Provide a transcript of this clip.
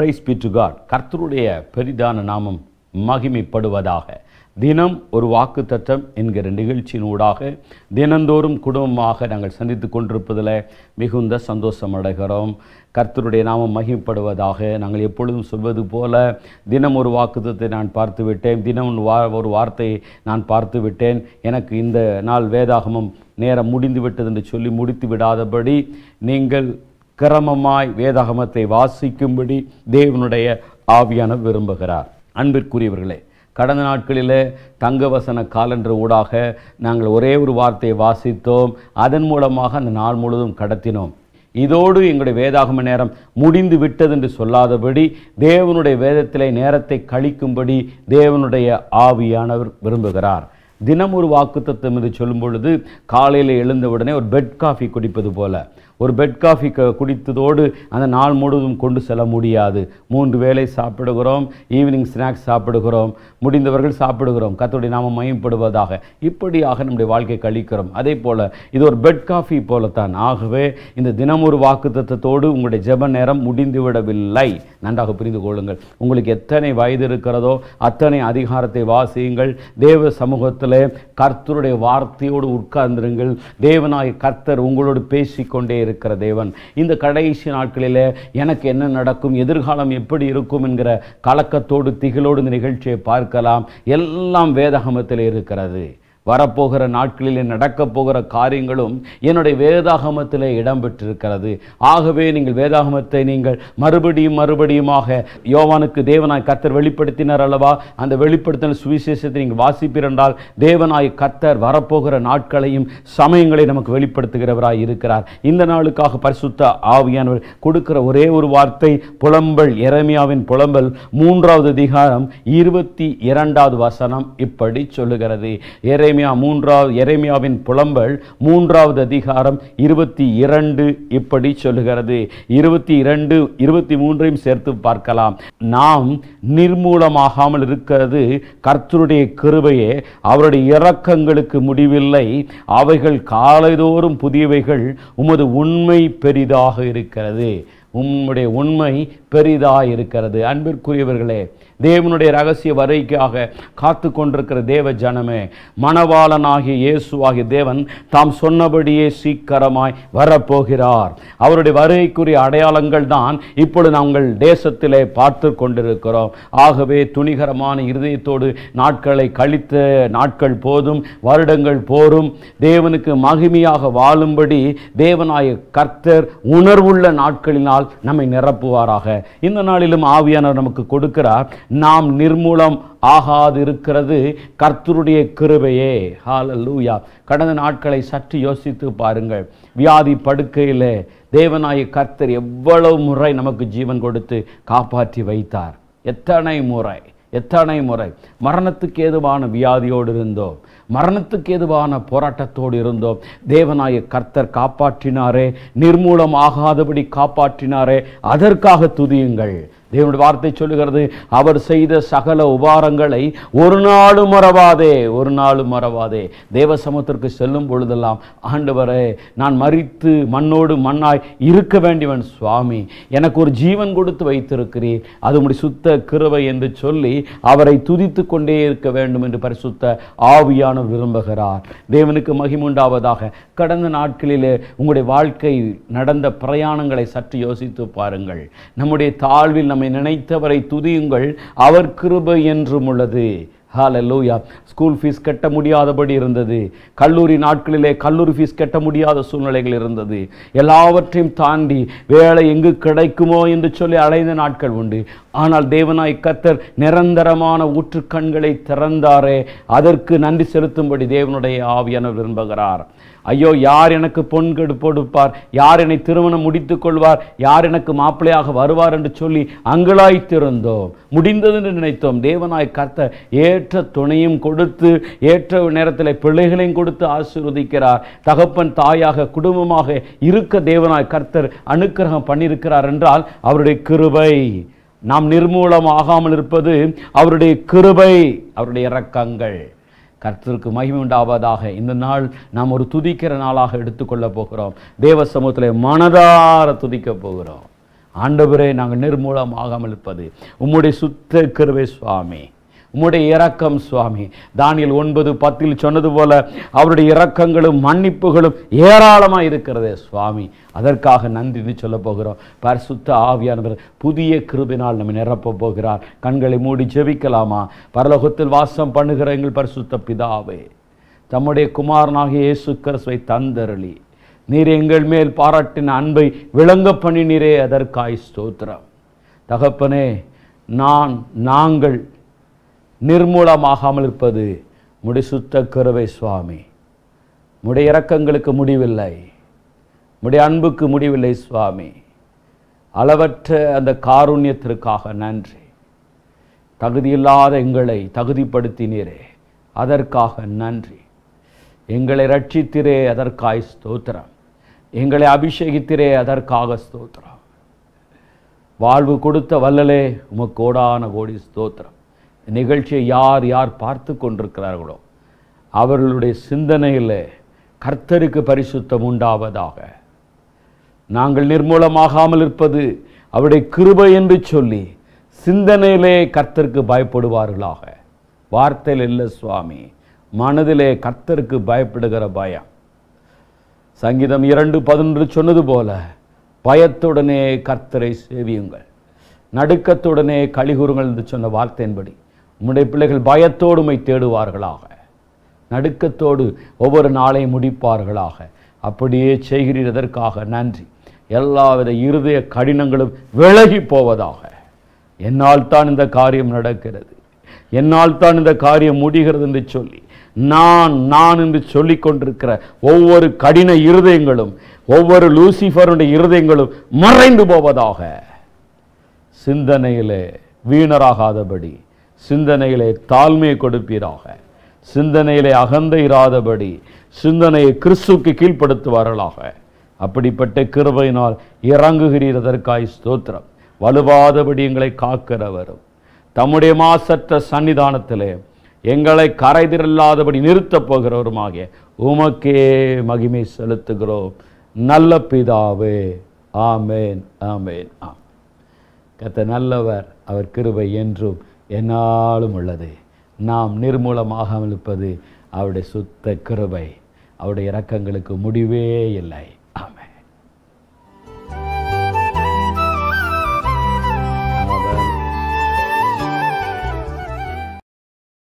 price B to God கர்த்தருடைய பெரிதான நாமம் மகிமைப்படுவதாக தினம் ஒரு வாக்கு தத்தம் என்கிற நிகழ்ச்சியின் ஊடாக தினந்தோறும் குடும்பமாக நாங்கள் சந்தித்து கொண்டிருப்பதில் மிகுந்த சந்தோஷம் அடைகிறோம் கர்த்தருடைய நாமம் மகிமைப்படுவதாக நாங்கள் எப்பொழுதும் சொல்வது போல தினம் ஒரு வாக்குத்தத்தை நான் பார்த்து விட்டேன் தினம் வா ஒரு வார்த்தையை நான் பார்த்து விட்டேன் எனக்கு இந்த நாள் வேதாகமம் நேரம் முடிந்து விட்டது என்று சொல்லி முடித்து விடாதபடி நீங்கள் கிரமமாய் வேதாகமத்தை வாசிக்கும்படி தேவனுடைய ஆவியான விரும்புகிறார் அன்பிற்குரியவர்களே கடந்த நாட்களில் தங்கவசன காலன்று ஊடாக நாங்கள் ஒரே ஒரு வார்த்தையை வாசித்தோம் அதன் மூலமாக அந்த நாள் முழுவதும் கடத்தினோம் இதோடு எங்களுடைய வேதாகம நேரம் முடிந்து விட்டது என்று சொல்லாதபடி தேவனுடைய வேதத்திலே நேரத்தை கழிக்கும்படி தேவனுடைய ஆவியானவர் விரும்புகிறார் தினம் ஒரு வாக்குத்தத்தம் என்று சொல்லும் பொழுது காலையில் எழுந்தவுடனே ஒரு பெட் காஃபி குடிப்பது போல ஒரு பெட் காஃபி க குடித்ததோடு அந்த நாள் முழுவதும் கொண்டு செல்ல முடியாது மூன்று வேலை சாப்பிடுகிறோம் ஈவினிங் ஸ்நாக்ஸ் சாப்பிடுகிறோம் முடிந்தவர்கள் சாப்பிடுகிறோம் கத்தோடைய நாம மயம்படுவதாக இப்படியாக நம்முடைய வாழ்க்கை கழிக்கிறோம் அதே போல் இது ஒரு பெட் காஃபி போலத்தான் ஆகவே இந்த தினம் ஒரு வாக்கு தத்துவத்தோடு உங்களுடைய ஜெப நேரம் முடிந்துவிடவில்லை நன்றாக புரிந்து கொள்ளுங்கள் உங்களுக்கு எத்தனை வயது இருக்கிறதோ அத்தனை அதிகாரத்தை வாசியுங்கள் தேவ சமூகத்தில் கர்த்தருடைய வார்த்தையோடு உட்கார்ந்திருங்கள் தேவனாய் கர்த்தர் உங்களோடு பேசிக்கொண்டே இருக்கிற தேவன் இந்த கடைசி நாட்களில் எனக்கு என்ன நடக்கும் எதிர்காலம் எப்படி இருக்கும் என்கிற கலக்கத்தோடு திகிலோடு இந்த நிகழ்ச்சியை பார்க்கலாம் எல்லாம் வேதகமத்தில் இருக்கிறது வரப்போகிற நாட்களிலே நடக்கப் போகிற காரியங்களும் என்னுடைய வேதாகமத்தில் இடம்பெற்றிருக்கிறது ஆகவே நீங்கள் வேதாகமத்தை நீங்கள் மறுபடியும் மறுபடியுமாக யோவானுக்கு தேவனாய் கத்தர் வெளிப்படுத்தினர் அல்லவா அந்த வெளிப்படுத்தின சுவிசேஷத்தை நீங்கள் வாசிப்பிருந்தால் தேவனாய் கத்தர் வரப்போகிற நாட்களையும் சமயங்களை நமக்கு வெளிப்படுத்துகிறவராய் இருக்கிறார் இந்த நாளுக்காக பரிசுத்த ஆவியானவர் கொடுக்கிற ஒரே ஒரு வார்த்தை புலம்பல் எரமியாவின் புலம்பல் மூன்றாவது அதிகாரம் இருபத்தி இரண்டாவது வசனம் இப்படி சொல்லுகிறது எரேமி எரேமியா மூன்றாவது எரேமியாவின் புலம்பல் மூன்றாவது அதிகாரம் இருபத்தி இரண்டு இப்படி சொல்லுகிறது இருபத்தி இரண்டு இருபத்தி மூன்றையும் சேர்த்து பார்க்கலாம் நாம் நிர்மூலமாகாமல் இருக்கிறது கர்த்தருடைய கிருபையே அவருடைய இரக்கங்களுக்கு முடிவில்லை அவைகள் காலைதோறும் புதியவைகள் உமது உண்மை பெரிதாக இருக்கிறது உம்முடைய உண்மை பெரிதாக இருக்கிறது அன்பிற்குரியவர்களே தேவனுடைய ரகசிய வரைக்காக காத்து கொண்டிருக்கிற தேவ ஜனமே மணவாளனாகிய இயேசுவாகிய தேவன் தாம் சொன்னபடியே சீக்கிரமாய் வரப்போகிறார் அவருடைய வருகைக்குரிய அடையாளங்கள் தான் இப்பொழுது நாங்கள் தேசத்திலே பார்த்து கொண்டிருக்கிறோம் ஆகவே துணிகரமான இருதயத்தோடு நாட்களை கழித்த நாட்கள் போதும் வருடங்கள் போரும் தேவனுக்கு மகிமையாக வாழும்படி தேவனாய கர்த்தர் உணர்வுள்ள நாட்களினால் நம்மை நிரப்புவாராக இந்த நாளிலும் ஆவியானவர் நமக்கு கொடுக்கிறார் நாம் நிர்மூலம் ஆகாதிருக்கிறது கர்த்தருடைய கிருபையே ஹாலல்லூயா கடந்த நாட்களை சற்று யோசித்து பாருங்கள் வியாதி படுக்கையில் தேவநாய கர்த்தர் எவ்வளவு முறை நமக்கு ஜீவன் கொடுத்து காப்பாற்றி வைத்தார் எத்தனை முறை எத்தனை முறை மரணத்துக்கு ஏதுவான வியாதியோடு இருந்தோம் மரணத்துக்கு ஏதுவான போராட்டத்தோடு இருந்தோம் தேவனாய கர்த்தர் காப்பாற்றினாரே நிர்மூலம் ஆகாதபடி காப்பாற்றினாரே அதற்காக துதியுங்கள் தேவனுடைய வார்த்தை சொல்லுகிறது அவர் செய்த சகல உபாரங்களை ஒரு நாளும் மறவாதே ஒரு நாளும் மறவாதே தேவ சமத்திற்கு செல்லும் பொழுதெல்லாம் ஆண்டவரே நான் மறித்து மண்ணோடு மண்ணாய் இருக்க வேண்டியவன் சுவாமி எனக்கு ஒரு ஜீவன் கொடுத்து வைத்திருக்கிறீர் அது உடைய சுத்த கிருவை என்று சொல்லி அவரை துதித்து கொண்டே இருக்க வேண்டும் என்று பரிசுத்த ஆவியான விரும்புகிறார் தேவனுக்கு மகிமுண்டாவதாக கடந்த நாட்களிலே உங்களுடைய வாழ்க்கை நடந்த பிரயாணங்களை சற்று யோசித்து பாருங்கள் நம்முடைய தாழ்வில் நினைத்தவரை துதியுங்கள் அவர் கிருபை என்றும் உள்ளது ஹாலல்லூயா ஸ்கூல் ஃபீஸ் கட்ட முடியாதபடி இருந்தது கல்லூரி நாட்களிலே கல்லூரி ஃபீஸ் கட்ட முடியாத சூழ்நிலைகள் இருந்தது எல்லாவற்றையும் தாண்டி வேலை எங்கு கிடைக்குமோ என்று சொல்லி அலைந்த நாட்கள் உண்டு ஆனால் தேவனாய் கத்தர் நிரந்தரமான ஊற்று கண்களை திறந்தாரே அதற்கு நன்றி செலுத்தும்படி தேவனுடைய ஆவியான விரும்புகிறார் ஐயோ யார் எனக்கு பொன் கொடுப்பார் யார் என்னை திருமணம் முடித்து கொள்வார் யார் எனக்கு மாப்பிள்ளையாக வருவார் என்று சொல்லி அங்கலாய்த்திருந்தோம் முடிந்தது என்று நினைத்தோம் தேவனாய் கத்த ஏ ஏற்ற துணையும் கொடுத்து ஏற்ற நேரத்தில் பிள்ளைகளையும் கொடுத்து ஆசீர்வதிக்கிறார் தகப்பன் தாயாக குடும்பமாக இருக்க தேவனாய் கர்த்தர் அனுக்கிரகம் பண்ணியிருக்கிறார் என்றால் அவருடைய கிருபை நாம் நிர்மூலம் ஆகாமல் இருப்பது அவருடைய கிருபை அவருடைய இரக்கங்கள் கர்த்தருக்கு மகிமை உண்டாவதாக இந்த நாள் நாம் ஒரு துதிக்கிற நாளாக எடுத்துக்கொள்ளப் போகிறோம் தேவ சமூகத்தில் மனதார துதிக்கப் போகிறோம் ஆண்டவரே நாங்கள் நிர்மூலம் ஆகாமல் இருப்பது உம்முடைய சுத்த கிருவை சுவாமி உம்முடைய இரக்கம் சுவாமி தானியல் ஒன்பது பத்தில் சொன்னது போல அவருடைய இரக்கங்களும் மன்னிப்புகளும் ஏராளமாக இருக்கிறதே சுவாமி அதற்காக நன்றினு சொல்ல போகிறோம் பரிசுத்த ஆவியானவர் புதிய கிருபினால் நம்ம நிரப்ப போகிறார் கண்களை மூடி ஜெபிக்கலாமா பரலோகத்தில் வாசம் பண்ணுகிற எங்கள் பரிசுத்த பிதாவே தம்முடைய குமாரனாக இயேசு கிறிஸ்துவை தந்தருளி நீர் எங்கள் மேல் பாராட்டின அன்பை விளங்க பண்ணினீரே அதற்காய் ஸ்தோத்திரம் தகப்பனே நான் நாங்கள் நிர்மூலமாகாமல் இருப்பது முடிசுத்த கருவை சுவாமி முடைய இறக்கங்களுக்கு முடிவில்லை முடைய அன்புக்கு முடிவில்லை சுவாமி அளவற்ற அந்த காருண்யத்திற்காக நன்றி தகுதியில்லாத எங்களை தகுதிப்படுத்தினீரே அதற்காக நன்றி எங்களை ரட்சித்திரே அதற்காய் ஸ்தோத்திரம் எங்களை அபிஷேகித்திரே அதற்காக ஸ்தோத்திரம் வாழ்வு கொடுத்த வல்லலே உமக்கோடான கோடி ஸ்தோத்திரம் நிகழ்ச்சியை யார் யார் பார்த்து கொண்டிருக்கிறார்களோ அவர்களுடைய சிந்தனையில் கர்த்தருக்கு பரிசுத்தம் உண்டாவதாக நாங்கள் நிர்மூலமாகாமல் இருப்பது அவருடைய கிருபை என்று சொல்லி சிந்தனையிலே கர்த்தருக்கு பயப்படுவார்களாக வார்த்தையில் இல்லை சுவாமி மனதிலே கர்த்தருக்கு பயப்படுகிற பயம் சங்கீதம் இரண்டு பதினொன்று சொன்னது போல பயத்துடனே கர்த்தரை சேவியுங்கள் நடுக்கத்துடனே கழிகூறுங்கள் என்று சொன்ன வார்த்தையின்படி உம்முடைய பிள்ளைகள் பயத்தோடுமை தேடுவார்களாக நடுக்கத்தோடு ஒவ்வொரு நாளையும் முடிப்பார்களாக அப்படியே செய்கிறதற்காக நன்றி எல்லாவித இருதய கடினங்களும் விலகி போவதாக என்னால் தான் இந்த காரியம் நடக்கிறது என்னால் தான் இந்த காரியம் முடிகிறது என்று சொல்லி நான் நான் என்று சொல்லி கொண்டிருக்கிற ஒவ்வொரு கடின இருதயங்களும் ஒவ்வொரு லூசிஃபருடைய இருதயங்களும் மறைந்து போவதாக சிந்தனையிலே வீணராகாதபடி சிந்தனைகளை தாழ்மையை கொடுப்பீராக சிந்தனைகளை அகந்த இராதபடி சிந்தனையை கிறிஸ்துக்கு கீழ்ப்படுத்துவார்களாக அப்படிப்பட்ட கிருபையினால் இறங்குகிறதற்காய் ஸ்தோத்திரம் வலுவாதபடி எங்களை காக்கிறவரும் தம்முடைய மாசற்ற சன்னிதானத்திலே எங்களை கரைதிரல்லாதபடி நிறுத்தப் போகிறவருமாகிய உமக்கே மகிமை செலுத்துகிறோம் நல்ல பிதாவே ஆமேன் ஆமேன் ஆம் கத்த நல்லவர் அவர் கிருபை என்றும் என்னாலும் உள்ளது நாம் நிர்மூலமாகாமல் இருப்பது அவருடைய சுத்த கிருபை அவருடைய இறக்கங்களுக்கு முடிவே இல்லை